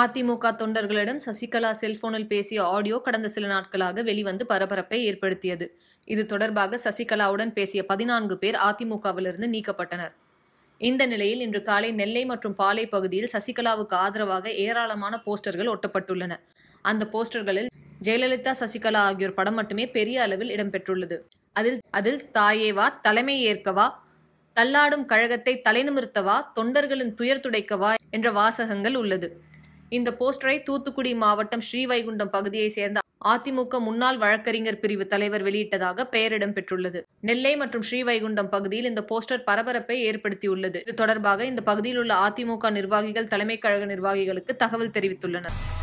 அதிமுக தொண்டர்களிடம் சசிகலா செல்போனில் பேசிய ஆடியோ கடந்த சில நாட்களாக வெளிவந்து பரபரப்பை ஏற்படுத்தியது இது தொடர்பாக சசிகலாவுடன் பேசிய பதினான்கு பேர் அதிமுகவிலிருந்து நீக்கப்பட்டனர் இந்த நிலையில் இன்று காலை நெல்லை மற்றும் பாலை பகுதியில் சசிகலாவுக்கு ஆதரவாக ஏராளமான போஸ்டர்கள் ஒட்டப்பட்டுள்ளன அந்த போஸ்டர்களில் ஜெயலலிதா சசிகலா ஆகியோர் படம் மட்டுமே பெரிய அளவில் இடம்பெற்றுள்ளது அதில் அதில் தாயேவா தலைமை ஏற்கவா தள்ளாடும் கழகத்தை தலைநிமிர்த்தவா தொண்டர்களின் துயர் துடைக்கவா என்ற வாசகங்கள் உள்ளது இந்த போஸ்டரை தூத்துக்குடி மாவட்டம் ஸ்ரீவைகுண்டம் பகுதியை சேர்ந்த அதிமுக முன்னாள் வழக்கறிஞர் பிரிவு தலைவர் வெளியிட்டதாக பெயரிடம் பெற்றுள்ளது நெல்லை மற்றும் ஸ்ரீவைகுண்டம் பகுதியில் இந்த போஸ்டர் பரபரப்பை ஏற்படுத்தியுள்ளது இது தொடர்பாக இந்த பகுதியில் உள்ள அதிமுக நிர்வாகிகள் தலைமை கழக நிர்வாகிகளுக்கு தகவல் தெரிவித்துள்ளனர்